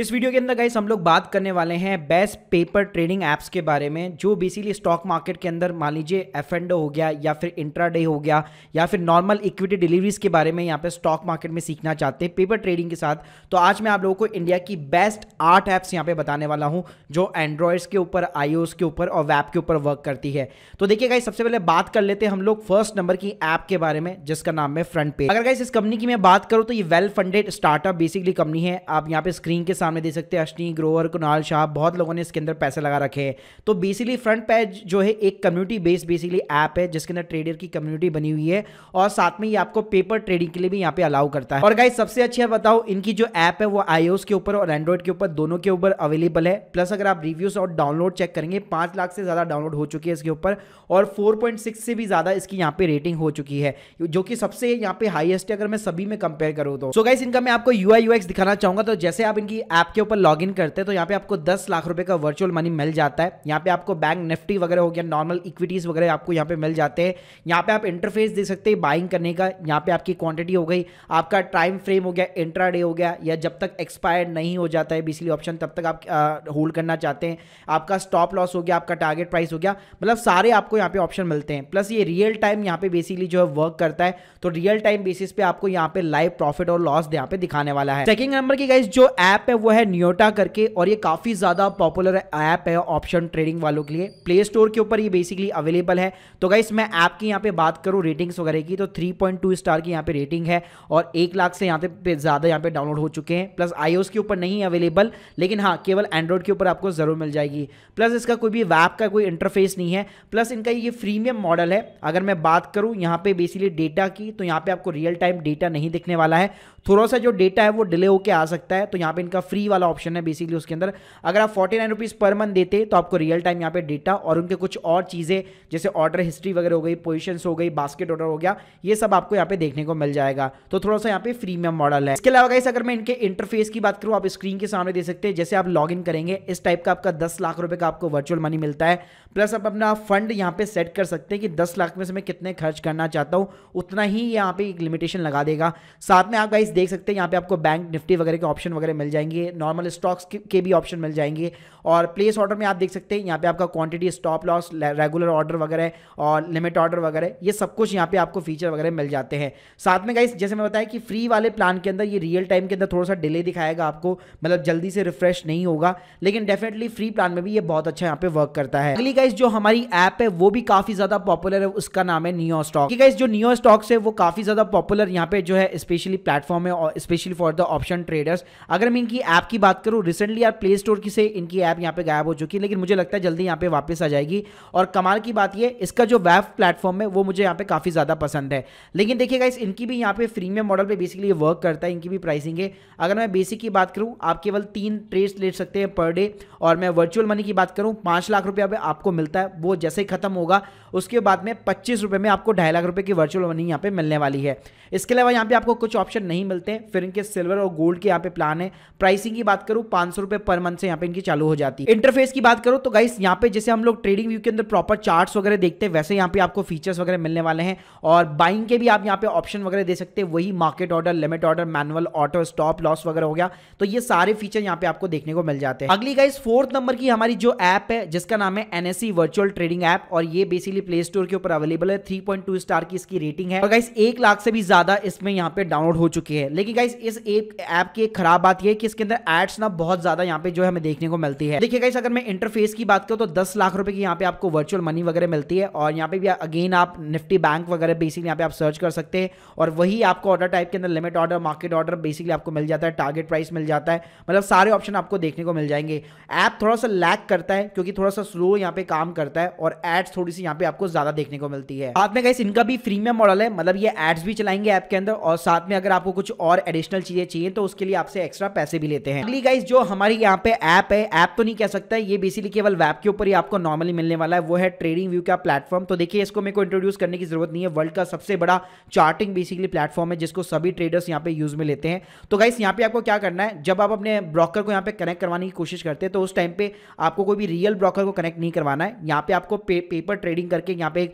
इस वीडियो के अंदर गाइस हम लोग बात करने वाले हैं बेस्ट पेपर ट्रेडिंग ऐप्स के बारे में जो बेसिकली स्टॉक मार्केट के अंदर मान लीजिए एफ एंडो हो गया या फिर इंट्राडे हो गया या फिर नॉर्मल इक्विटी डिलीवरीज के बारे में यहाँ पे स्टॉक मार्केट में सीखना चाहते हैं पेपर ट्रेडिंग के साथ तो आज मैं आप लोगों को इंडिया की बेस्ट आठ ऐप्स यहाँ पे बताने वाला हूँ जो एंड्रॉयड्स के ऊपर आई के ऊपर और वैप के ऊपर वर्क करती है तो देखिए गाई सबसे पहले बात कर लेते हैं हम लोग फर्स्ट नंबर की ऐप के बारे में जिसका नाम है फ्रंट पेज अगर गाइस इस कंपनी की मैं बात करूँ तो ये well funded startup basically company है आप यहाँ पे स्क्रीन के सामने दे सकते हैं अश्नी ग्रोवर कुणाल शाह बहुत लोगों ने इसके अंदर पैसे लगा रखे हैं तो बेसिकली फ्रंट पेज जो है एक कम्युनिटी बेस्ड बेसिकली ऐप है जिसके अंदर ट्रेडर की कम्युनिटी बनी हुई है और साथ में ये आपको पेपर ट्रेडिंग के लिए भी यहाँ पे अलाउ करता है और गाइज सबसे अच्छी बताओ इनकी जो ऐप है वो आईओ के ऊपर और एंड्रॉइड के ऊपर दोनों के ऊपर अवेलेबल है प्लस अगर आप रिव्यूज और डाउनलोड चेक करेंगे पांच लाख से ज़्यादा डाउनलोड हो चुकी है इसके ऊपर और फोर से भी ज़्यादा इसकी यहाँ पे रेटिंग हो चुकी है जो कि सबसे यहाँ पे हाइएस्ट है अगर मैं सभी में कंपेयर करूँ तो सो so गाइस इनका मैं आपको यू आई दिखाना चाहूंगा तो जैसे आप इनकी ऐप के ऊपर लॉग करते हैं तो यहाँ पे आपको दस लाख रुपए का वर्चुअल मनी मिल जाता है यहाँ पे आपको बैंक निफ्टी वगैरह हो गया नॉर्मल इक्विटीज़ वगैरह आपको यहाँ पे मिल जाते हैं यहाँ पे आप इंटरफेस दे सकते हैं बाइंग करने का यहाँ पे आपकी क्वांटिटी हो गई आपका टाइम फ्रेम हो गया इंट्रा डे हो गया या जब तक एक्सपायर नहीं हो जाता है बीसली ऑप्शन तब तक आप होल्ड करना चाहते हैं आपका स्टॉप लॉस हो गया आपका टारगेट प्राइस हो गया मतलब सारे आपको यहाँ पे ऑप्शन मिलते हैं प्लस ये रियल टाइम यहाँ पे बेसिकली जो है वर्क करता है तो रियल टाइम बेसिस पे आपको यहाँ पे लाइव प्रॉफिट और लॉस यहाँ पे दिखाने वाला है सेकंड नंबर की गाइस जो ऐप है वो है न्योटा करके और ये काफ़ी ज़्यादा पॉपुलर ऐप है ऑप्शन ट्रेडिंग वालों के लिए प्ले स्टोर के ऊपर ये बेसिकली अवेलेबल है तो गाइस मैं ऐप की यहाँ पे बात करूँ रेटिंग्स वगैरह की तो 3.2 स्टार की यहाँ पे रेटिंग है और एक लाख से यहाँ पे ज़्यादा यहाँ पे डाउनलोड हो चुके हैं प्लस आईओएस के ऊपर नहीं अवेलेबल लेकिन हाँ केवल एंड्रॉइड के ऊपर आपको ज़रूर मिल जाएगी प्लस इसका कोई भी वैप का कोई इंटरफेस नहीं है प्लस इनका ये फ्रीमियम मॉडल है अगर मैं बात करूँ यहाँ पे बेसिकली डेटा की तो यहाँ पे आपको रियल टाइम डेटा नहीं दिखने वाला है थोड़ा सा जो डेटा है वो डिले होकर आ सकता है तो यहाँ पे इनका फ्री वाला ऑप्शन है बेसिकली उसके अंदर अगर आप forty nine rupees per month देते तो आपको रियल टाइम यहाँ पे डेटा और उनके कुछ और चीज़ें जैसे ऑर्डर हिस्ट्री वगैरह हो गई पोजिशन हो गई बास्केट ऑर्डर हो गया ये सब आपको यहाँ पे देखने को मिल जाएगा तो थोड़ा सा यहाँ पे प्रीमियम मॉडल है इसके अलावा गाइस अगर मैं इनके इंटरफेस की बात करूँ आप स्क्रीन के सामने दे सकते हैं जैसे आप लॉग करेंगे इस टाइप का आपका दस लाख रुपये का आपको वर्चुअल मनी मिलता है प्लस आप अपना फंड यहाँ पे सेट कर सकते हैं कि दस लाख में से मैं कितने खर्च करना चाहता हूँ उतना ही यहाँ पे एक लिमिटेशन लगा देगा साथ में आप गाइस देख सकते हैं यहाँ पे आपको बैंक निफ्टी वगैरह के ऑप्शन वगैरह मिल जाएंगे नॉर्मल स्टॉक्स के भी ऑप्शन मिल जाएंगे और प्लेस ऑर्डर में आप देख सकते हैं यहाँ पे आपका quantity stop loss regular order वगैरह और लिमिट ऑर्डर वगैरह ये सब कुछ यहाँ पे आपको फीचर वगैरह मिल जाते हैं साथ में गाइस जैसे मैं बताया कि फ्री वाले प्लान के अंदर ये रियल टाइम के अंदर थोड़ा सा डिले दिखाएगा आपको मतलब जल्दी से रिफ्रेश नहीं होगा लेकिन डेफिनेटली फ्री प्लान में भी ये बहुत अच्छा यहाँ पे वर्क करता है अगली गाइस जो हमारी ऐप है वो भी काफी ज्यादा पॉपुलर है उसका नाम है नियो स्टॉक गाइज जो नियो स्टॉक्स है वो काफी ज्यादा पॉपुलर यहाँ पे जो है स्पेशली प्लेटफॉर्म है और specially for the option traders अगर मैं इनकी ऐप की बात करूँ रिसेंटली यार प्ले स्टोर की से इनकी ऐप यहाँ पे गायब हो चुकी है लेकिन मुझे लगता है जल्दी यहाँ पे वापस आ जाएगी और कमाल की बात यह इसका जो वेब प्लेटफॉर्म है वो मुझे यहाँ पे काफी ज्यादा पसंद है लेकिन देखिए गाइस इनकी भी यहाँ पे फ्रीमियम मॉडल पर बेसिकली वर्क करता है इनकी भी प्राइसिंग है अगर मैं बेसिक की बात करूँ आप केवल तीन ट्रेड्स ले सकते हैं पर डे और मैं वर्चुअल मनी की बात करूँ पाँच लाख रुपया आपको मिलता है वो जैसे ही खत्म होगा उसके बाद में पच्चीस रुपये में आपको ढाई लाख रुपये की वर्चुअल मनी यहाँ पे मिलने वाली है इसके अलावा यहाँ पे आपको कुछ ऑप्शन नहीं मिलते हैं फिर इनके सिल्वर और गोल्ड के यहाँ पे प्लान है प्राइसिंग की बात करूँ पाँच पर मंथ से यहाँ पे इनकी चालू हो जाती है इंटरफेस की बात करूँ तो गाइस यहाँ पे जैसे हम लोग ट्रेडिंग व्यू के अंदर प्रॉपर चार्ट वगैरह देखते हैं वैसे यहाँ पे आपको फीचर्स वगैरह मिलने वाले हैं और बाइंग के भी आप यहाँ पे ऑप्शन वगैरह दे सकते हैं वही market order limit order manual auto stop loss वगैरह हो गया तो ये सारे फीचर यहाँ पे आपको देखने को मिल जाते हैं अगली गाइस फोर्थ नंबर की हमारी जो ऐप है जिसका नाम है NS C virtual trading app और ये बेसिकली प्ले स्टोर के ऊपर अवेलेबल है थ्री पॉइंट टू स्टार की इसकी रेटिंग है और गाइस एक लाख से भी ज्यादा इसमें यहाँ पे डाउनलोड हो चुकी है लेकिन गाइस इस एक ऐप की एक खराब बात यह है कि इसके अंदर एड्स ना बहुत ज्यादा यहाँ पे जो है हमें देखने को मिलती है देखिए गाइस अगर मैं इंटरफेस की बात करूँ तो दस लाख रुपए की यहाँ पे आपको वर्चुअल मनी वगैरह मिलती है और यहाँ पे भी अगेन आप निफ्टी बैंक वगैरह बेसिकली यहाँ पे आप सर्च कर सकते हैं और वही आपको ऑर्डर टाइप के अंदर limit order market order basically आपको मिल जाता है टारगेट प्राइस मिल जाता है मतलब सारे ऑप्शन आपको देखने को मिल जाएंगे ऐप थोड़ा सा लैक करता है क्योंकि थोड़ा सा स्लो यहाँ पे काम करता है और एड्स थोड़ी सी यहाँ पे आपको ज्यादा देखने को मिलती है साथ में इनका भी फ्रीमियम मॉडल है मतलब ये एड्स भी चलाएंगे ऐप के अंदर और साथ में अगर आपको कुछ और एडिशनल चीजें चाहिए तो उसके लिए आपसे एक्स्ट्रा पैसे भी लेते हैं अगली गाइस जो हमारी यहाँ पे ऐप है ऐप तो नहीं कह सकता ये बेसिकली केवल वैप के ऊपर ही आपको नॉर्मली मिलने वाला है वो है ट्रेडिंग व्यू का प्लेटफॉर्म तो देखिए इसको मेरे को इंट्रोड्यूस करने की जरूरत नहीं है वर्ल्ड का सबसे बड़ा चार्टिंग बेसिकली प्लेटफॉर्म है जिसको सभी ट्रेडर्स यहाँ पे यूज में लेते हैं तो गाइस यहाँ पे आपको क्या करना है जब आप अपने ब्रोकर को यहाँ पे कनेक्ट करवाने की कोशिश करते हैं तो उस टाइम पे आपको कोई भी रियल ब्रोकर को कनेक्ट नहीं करवाना करवाना है यहाँ पे आपको पे, पेपर ट्रेडिंग करके यहाँ पे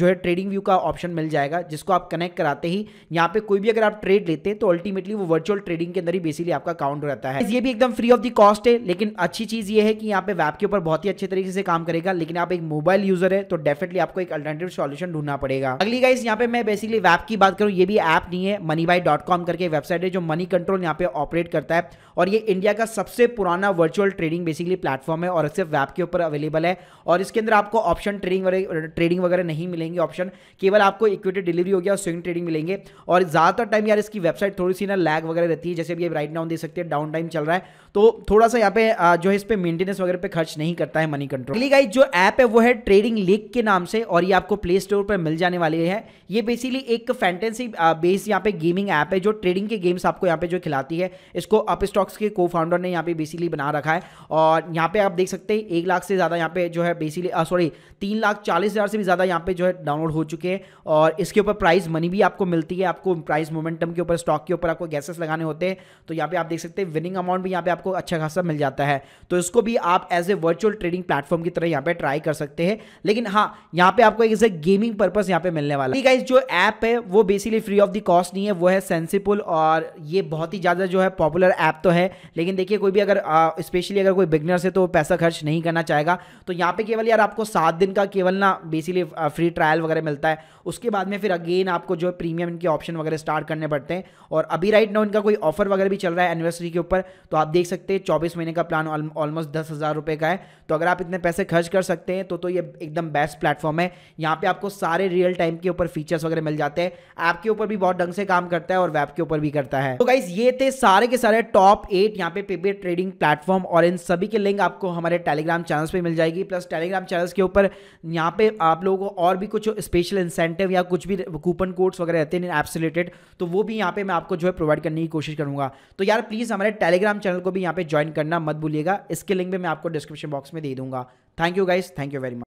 जो है ट्रेडिंग व्यू का ऑप्शन मिल जाएगा जिसको आप कनेक्ट कराते ही यहाँ पे कोई भी अगर आप ट्रेड लेते हैं तो अल्टीमेटली वो वर्चुअल ट्रेडिंग के अंदर ही बेसिकली आपका काउंट रहता है ये भी एकदम फ्री ऑफ द कॉस्ट है लेकिन अच्छी चीज ये है कि यहाँ पे वैप के ऊपर बहुत ही अच्छे तरीके से काम करेगा लेकिन आप एक मोबाइल यूजर है तो डेफिनेटली आपको एक अल्टरनेटिव सोल्यूशन ढूंढना पड़ेगा अगली गाइस यहाँ पे मैं बेसिकली वैप की बात करूँ ये भी ऐप नहीं है मनी बाई डॉट कॉम करके वेबसाइट है जो मनी कंट्रोल यहाँ पे ऑपरेट करता है और ये इंडिया का सबसे पुराना वर्चुअल ट्रेडिंग बेसिकली प्लेटफॉर्म है और सिर्फ वैप के ऊपर अवेलेबल है और इसके अंदर आपको ऑप्शन ट्रेडिंग वगैरह ट्रेडिंग वगैरह नहीं मिलेंगे ऑप्शन केवल आपको इक्विटी डिलीवरी हो गया और स्विंग ट्रेडिंग मिलेंगे और ज़्यादातर टाइम यार इसकी वेबसाइट थोड़ी सी ना लैग वगैरह रहती है जैसे अभी राइट डाउन दे सकते हैं डाउन टाइम चल रहा है तो थोड़ा सा यहाँ पे जो है इस पर मेंटेनेंस वगैरह पे खर्च नहीं करता है मनी कंट्रोल अगली गाइज जो ऐप है वो है ट्रेडिंग लिंक के नाम से और ये आपको प्ले स्टोर पर मिल जाने वाली है ये बेसिकली एक फैंटेसी बेस्ड यहाँ पे गेमिंग ऐप है जो ट्रेडिंग के गेम्स आपको यहाँ पे जो खिलाती है इसको अप स्टॉक्स के को फाउंडर ने यहाँ पे बेसिकली बना रखा है और यहाँ पे आप देख सकते हैं एक लाख से ज़्यादा यहाँ पे जो है है बेसिकली सॉरी uh, तीन लाख चालीस हज़ार से भी ज़्यादा यहाँ पे जो है डाउनलोड हो चुके हैं और इसके ऊपर प्राइस मनी भी आपको मिलती है आपको प्राइस मोमेंटम के ऊपर स्टॉक के ऊपर आपको गैसेस लगाने होते हैं तो यहाँ पे आप देख सकते हैं विनिंग अमाउंट भी यहाँ पे आपको अच्छा खासा मिल जाता है तो इसको भी आप as a virtual trading platform की तरह यहाँ पे ट्राई कर सकते हैं लेकिन हाँ यहाँ पे आपको एक गेमिंग पर्पज यहाँ पे मिलने वाला है जो ऐप है वो basically free of the cost नहीं है वो है सेंसिपुल और ये बहुत ही ज़्यादा जो है पॉपुलर ऐप तो है लेकिन देखिए कोई भी अगर स्पेशली uh, अगर कोई बिगनर्स है तो पैसा खर्च नहीं करना चाहेगा तो यहाँ पे पे केवल यार आपको सात दिन का केवल ना बेसिकली फ्री ट्रायल वगैरह मिलता है उसके बाद में फिर अगेन आपको जो है प्रीमियम इनके ऑप्शन वगैरह स्टार्ट करने पड़ते हैं और अभी राइट नाउ इनका कोई ऑफर वगैरह भी चल रहा है एनिवर्सरी के ऊपर तो आप देख सकते हैं चौबीस महीने का प्लान ऑलमोस्ट दस हज़ार रुपये का है तो अगर आप इतने पैसे खर्च कर सकते हैं तो तो ये एकदम बेस्ट प्लेटफॉर्म है यहाँ पर आपको सारे रियल टाइम के ऊपर फीचर्स वगैरह मिल जाते हैं ऐप के ऊपर भी बहुत ढंग से काम करता है और वैप के ऊपर भी करता है तो गाइज ये थे सारे के सारे टॉप एट यहाँ पे पेपे ट्रेडिंग प्लेटफॉर्म और इन सभी के लिंक आपको हमारे टेलीग्राम चैनल पर मिल जाएगी प्लस टेलीग्राम चैनल्स के ऊपर यहाँ पे आप लोगों को और भी कुछ स्पेशल इंसेंटिव या कुछ भी कूपन कोड्स वगैरह रहते हैं ऐप्स रिलेटेड तो वो भी यहाँ पे मैं आपको जो है प्रोवाइड करने की कोशिश करूँगा तो यार प्लीज़ हमारे टेलीग्राम चैनल को भी यहाँ पे ज्वाइन करना मत भूलिएगा इसके लिंक भी मैं आपको डिस्क्रिप्शन बॉक्स में दे दूँगा thank you guys thank you very much